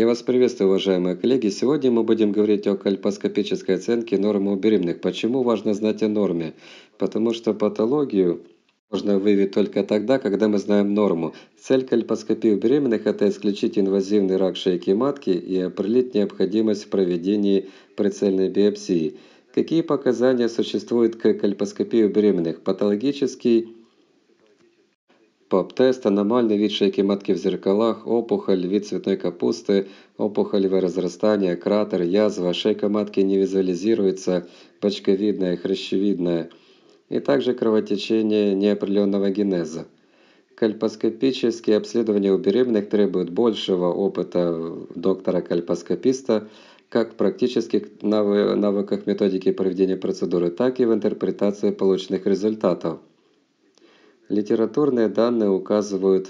Я вас приветствую, уважаемые коллеги. Сегодня мы будем говорить о кальпоскопической оценке нормы у беременных. Почему важно знать о норме? Потому что патологию можно выявить только тогда, когда мы знаем норму. Цель кальпоскопии у беременных – это исключить инвазивный рак шейки матки и определить необходимость в проведении прицельной биопсии. Какие показания существуют к кальпоскопии у беременных? Патологический ПАП-тест, аномальні відшейки матки в зеркалах, опухоль від цветной капусты, опухолевое разрастание, кратер, язва, шейка матки не визуализируется, бочковидная, хрящевидная, и также кровотечение неопределенного генеза. Кальпоскопические обследования у беременных требуют большего опыта доктора-кальпоскописта как в практических навыках методики проведения процедуры, так и в интерпретации полученных результатов. Литературные данные указывают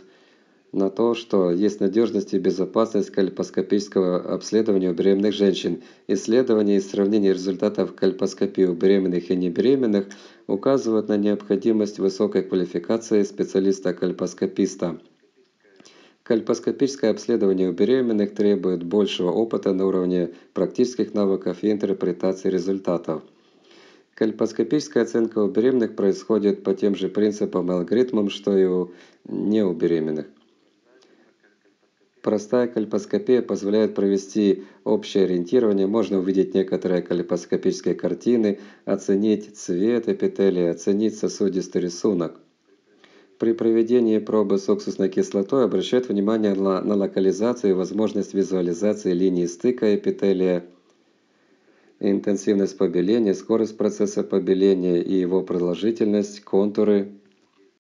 на то, что есть надежность и безопасность кальпоскопического обследования у беременных женщин. Исследования и сравнение результатов кальпоскопии у беременных и небеременных указывают на необходимость высокой квалификации специалиста-кальпоскописта. Кальпоскопическое обследование у беременных требует большего опыта на уровне практических навыков и интерпретации результатов. Кальпоскопическая оценка у беременных происходит по тем же принципам и алгоритмам, что и у неубеременных. Простая кальпоскопия позволяет провести общее ориентирование, можно увидеть некоторые кальпоскопические картины, оценить цвет эпителия, оценить сосудистый рисунок. При проведении пробы с уксусной кислотой обращают внимание на локализацию и возможность визуализации линии стыка эпителия – интенсивность побеления, скорость процесса побеления и его продолжительность, контуры,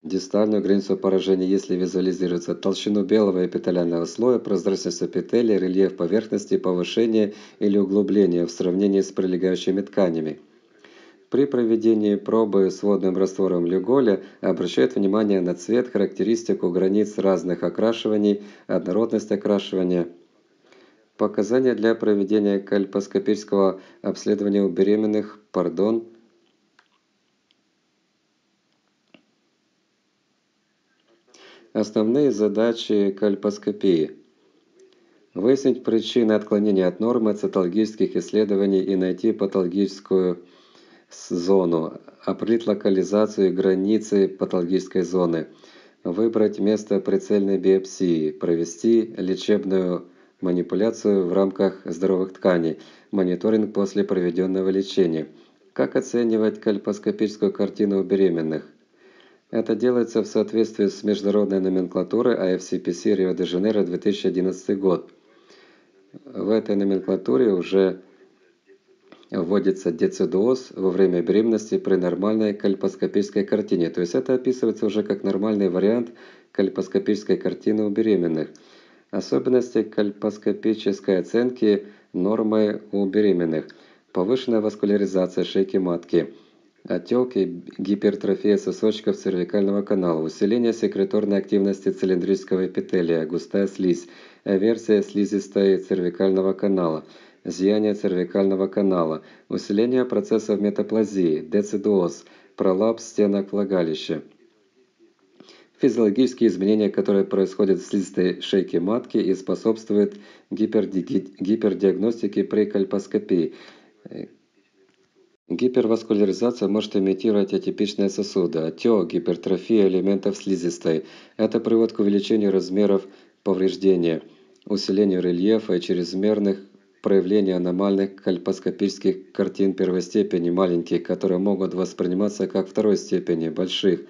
дистальную границу поражения, если визуализируется толщину белого эпителиального слоя, прозрачность эпителия, рельеф поверхности, повышение или углубление в сравнении с прилегающими тканями. При проведении пробы с водным раствором люголя обращают внимание на цвет, характеристику границ разных окрашиваний, однородность окрашивания – показания для проведения кальпоскопического обследования у беременных, пардон, Основные задачи кальпоскопии. Выяснить причины отклонения от нормы цитологических исследований и найти патологическую зону, определить локализацию и границы патологической зоны, выбрать место прицельной биопсии, провести лечебную манипуляцию в рамках здоровых тканей, мониторинг после проведенного лечения. Как оценивать кальпоскопическую картину у беременных? Это делается в соответствии с международной номенклатурой IFCPC Рио-де-Жанейро 2011 год. В этой номенклатуре уже вводится децидуоз во время беременности при нормальной кальпоскопической картине. То есть это описывается уже как нормальный вариант кальпоскопической картины у беременных – Особенности кальпоскопической оценки нормы у беременных. Повышенная васкуляризация шейки матки. отеки гипертрофия сосочков цервикального канала, усиление секреторной активности цилиндрического эпителия, густая слизь, аверсия слизистой цервикального канала, зияние цервикального канала, усиление процессов метаплазии, децидуоз, пролапс стенок влагалища физиологические изменения, которые происходят в слизистой шейки матки и способствуют гиперди гипердиагностике при кальпоскопии. Э, гиперваскуляризация может имитировать атипичные сосуды, отек, гипертрофия элементов слизистой. Это приводит к увеличению размеров повреждения, усилению рельефа и чрезмерных проявлений аномальных кальпоскопических картин первой степени маленьких, которые могут восприниматься как второй степени больших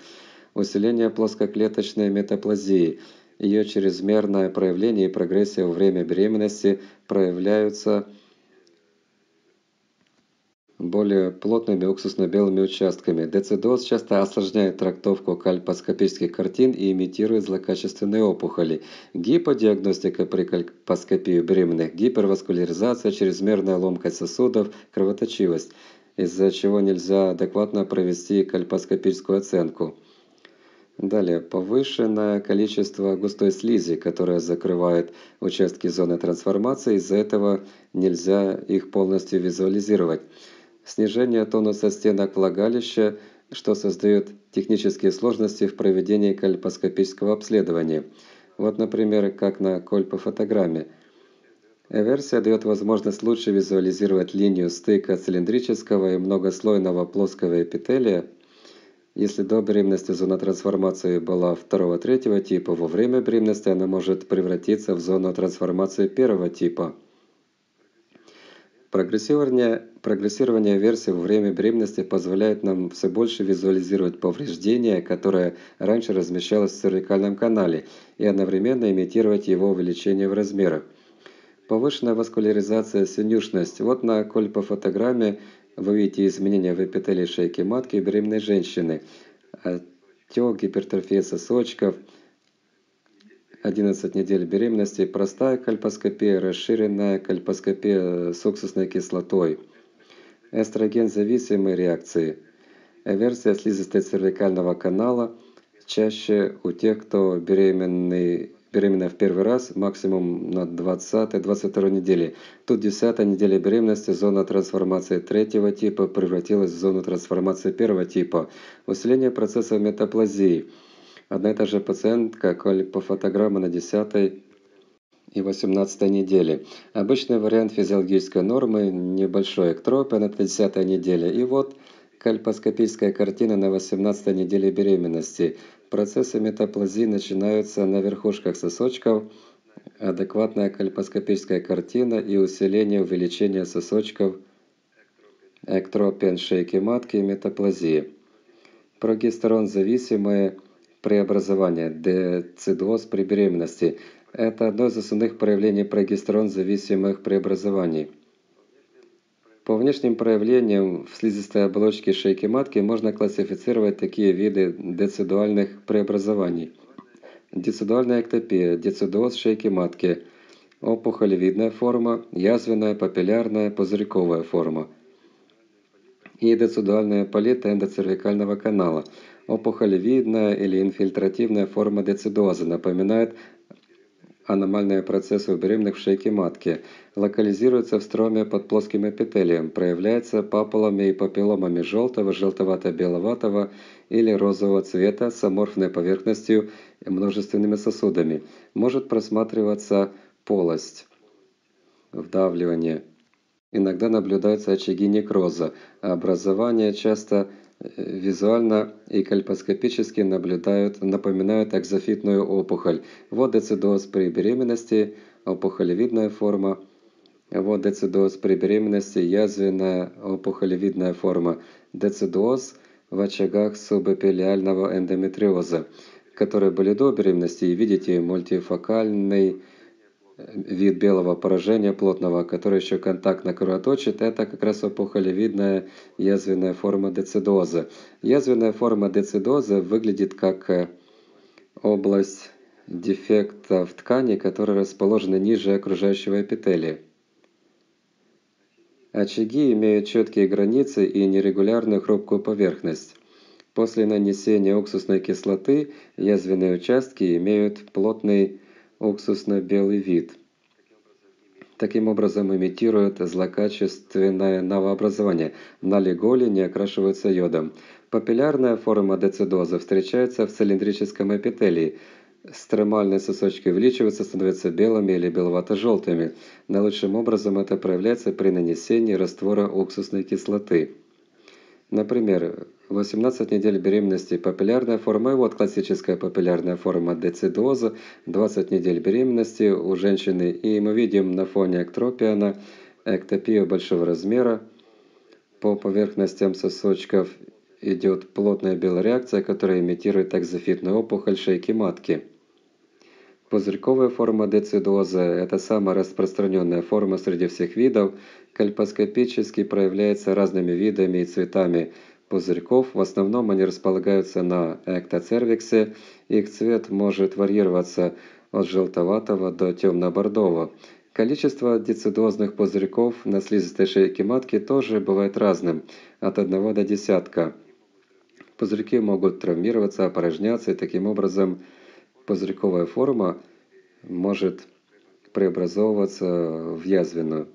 усиление плоскоклеточной метаплазии. Ее чрезмерное проявление и прогрессия во время беременности проявляются более плотными уксусно-белыми участками. Децидоз часто осложняет трактовку кальпоскопических картин и имитирует злокачественные опухоли. Гиподиагностика при кальпоскопии беременных, гиперваскуляризация, чрезмерная ломкость сосудов, кровоточивость, из-за чего нельзя адекватно провести кальпоскопическую оценку. Далее, повышенное количество густой слизи, которая закрывает участки зоны трансформации, из-за этого нельзя их полностью визуализировать. Снижение тонуса стенок влагалища, что создает технические сложности в проведении кальпоскопического обследования. Вот, например, как на кольпофотограмме. Эверсия дает возможность лучше визуализировать линию стыка цилиндрического и многослойного плоского эпителия, если до беременности зона трансформации была второго-третьего типа, во время беременности она может превратиться в зону трансформации первого типа. Прогрессирование, прогрессирование версии во время беременности позволяет нам все больше визуализировать повреждение, которое раньше размещалось в цервикальном канале, и одновременно имитировать его увеличение в размерах. Повышенная васкуляризация синюшность. Вот на кольпофотограмме вы видите изменения в эпителии шейки матки беременной женщины, отек, гипертрофия сосочков, 11 недель беременности, простая кальпоскопия, расширенная кальпоскопия с уксусной кислотой, эстроген-зависимые реакции, эверсия слизистой цервикального канала чаще у тех, кто беременный беременна в первый раз, максимум на 20-22 неделе. Тут 10 неделя беременности зона трансформации третьего типа превратилась в зону трансформации первого типа. Усиление процесса метаплазии. Одна и та же пациентка, коль по фотограмму на 10 и 18 неделе. Обычный вариант физиологической нормы – небольшой эктроп на 30 неделе. И вот Кальпоскопическая картина на 18 неделе беременности. Процессы метаплазии начинаются на верхушках сосочков. Адекватная кальпоскопическая картина и усиление увеличения сосочков эктропен шейки матки и метаплазии. Прогестерон зависимые преобразования, децидоз при беременности. Это одно из основных проявлений прогестерон зависимых преобразований. По внешним проявлениям в слизистой оболочке шейки матки можно классифицировать такие виды децидуальных преобразований. Децидуальная эктопия, децидоз шейки матки, опухолевидная форма, язвенная, папиллярная, пузырьковая форма и децидуальная полита эндоцервикального канала. Опухолевидная или инфильтративная форма децидоза напоминает аномальные процессы у беременных в шейке матки, локализируется в строме под плоским эпителием, проявляется папулами и папилломами желтого, желтовато-беловатого или розового цвета с аморфной поверхностью и множественными сосудами. Может просматриваться полость, вдавливание. Иногда наблюдаются очаги некроза, а образование часто – визуально и кальпоскопически наблюдают, напоминают экзофитную опухоль. Вот децидоз при беременности, опухолевидная форма. Вот децидоз при беременности, язвенная опухолевидная форма. Децидоз в очагах субэпилиального эндометриоза, которые были до беременности. И видите, мультифокальный вид белого поражения плотного, который еще контактно кровоточит, это как раз опухолевидная язвенная форма децидоза. Язвенная форма децидоза выглядит как э, область дефекта в ткани, которая расположена ниже окружающего эпителия. Очаги имеют четкие границы и нерегулярную хрупкую поверхность. После нанесения уксусной кислоты язвенные участки имеют плотный уксусно-белый вид. Таким образом имитирует злокачественное новообразование. Налиголи не окрашиваются йодом. Папиллярная форма децидоза встречается в цилиндрическом эпителии. Стремальные сосочки увеличиваются, становятся белыми или беловато-желтыми. Наилучшим образом это проявляется при нанесении раствора уксусной кислоты. Например, 18 недель беременности папиллярная форма, и вот классическая папиллярная форма децидоза, 20 недель беременности у женщины, и мы видим на фоне эктропиана эктопию большого размера. По поверхностям сосочков идет плотная белая реакция, которая имитирует экзофитную опухоль шейки матки. Пузырьковая форма децидоза – это самая распространенная форма среди всех видов, кальпоскопически проявляется разными видами и цветами пузырьков. В основном они располагаются на эктоцервиксе, их цвет может варьироваться от желтоватого до темно-бордового. Количество децидозных пузырьков на слизистой шейке матки тоже бывает разным – от 1 до десятка. Пузырьки могут травмироваться, опорожняться и таким образом – пузырьковая форма может преобразовываться в язвенную.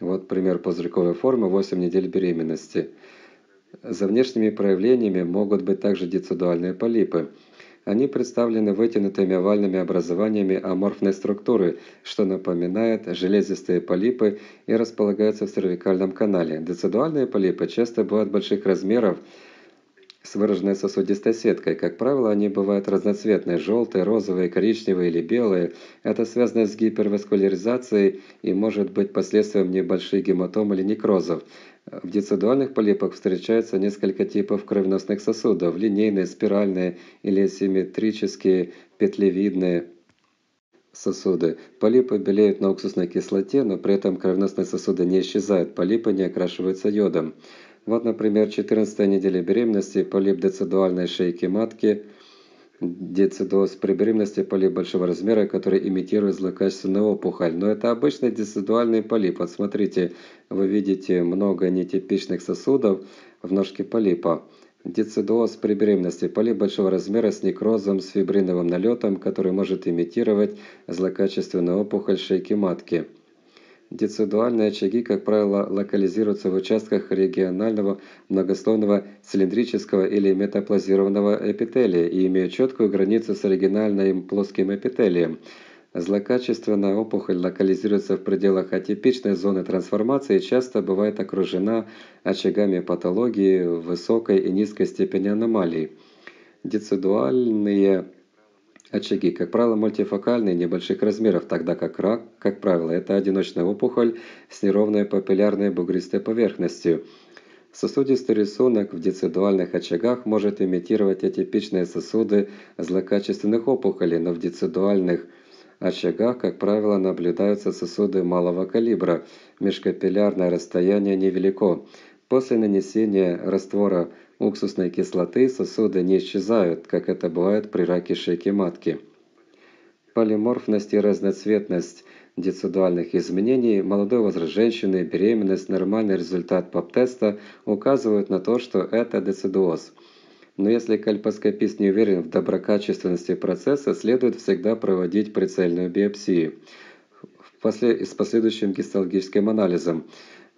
Вот пример пузырьковой формы 8 недель беременности. За внешними проявлениями могут быть также децидуальные полипы. Они представлены вытянутыми овальными образованиями аморфной структуры, что напоминает железистые полипы и располагаются в цервикальном канале. Децидуальные полипы часто бывают больших размеров, с выраженной сосудистой сеткой. Как правило, они бывают разноцветные – желтые, розовые, коричневые или белые. Это связано с гиперваскуляризацией и может быть последствием небольших гематом или некрозов. В децидуальных полипах встречаются несколько типов кровеносных сосудов – линейные, спиральные или симметрические, петлевидные сосуды. Полипы белеют на уксусной кислоте, но при этом кровеносные сосуды не исчезают, полипы не окрашиваются йодом. Вот, например, 14 неделя беременности, полип децидуальной шейки матки, децидоз при беременности, полип большого размера, который имитирует злокачественную опухоль. Но это обычный децидуальный полип. Вот смотрите, вы видите много нетипичных сосудов в ножке полипа. Децидоз при беременности – полип большого размера с некрозом, с фибриновым налетом, который может имитировать злокачественную опухоль шейки матки. Децидуальные очаги, как правило, локализируются в участках регионального многослойного цилиндрического или метаплазированного эпителия и имеют четкую границу с оригинальным плоским эпителием. Злокачественная опухоль локализируется в пределах атипичной зоны трансформации и часто бывает окружена очагами патологии высокой и низкой степени аномалий. Децидуальные очаги, как правило, мультифокальные, небольших размеров, тогда как рак, как правило, это одиночная опухоль с неровной папиллярной бугристой поверхностью. Сосудистый рисунок в децидуальных очагах может имитировать атипичные сосуды злокачественных опухолей, но в децидуальных очагах, как правило, наблюдаются сосуды малого калибра, межкапиллярное расстояние невелико. После нанесения раствора уксусной кислоты сосуды не исчезают, как это бывает при раке шейки матки. Полиморфность и разноцветность децидуальных изменений молодой возраст женщины, беременность, нормальный результат ПАП-теста указывают на то, что это децидуоз. Но если кальпоскопист не уверен в доброкачественности процесса, следует всегда проводить прицельную биопсию с последующим гистологическим анализом.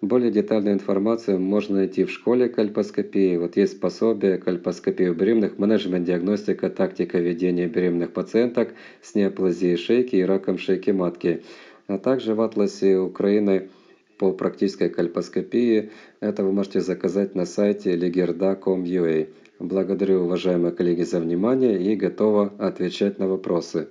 Более детальную информацию можно найти в школе кальпоскопии. Вот есть пособие «Кальпоскопия беременных. Менеджмент, диагностика, тактика ведения беременных пациенток с неоплазией шейки и раком шейки матки» а также в атласе Украины по практической кальпоскопии. Это вы можете заказать на сайте legerda.com.ua. А. Благодарю, уважаемые коллеги, за внимание и готова отвечать на вопросы.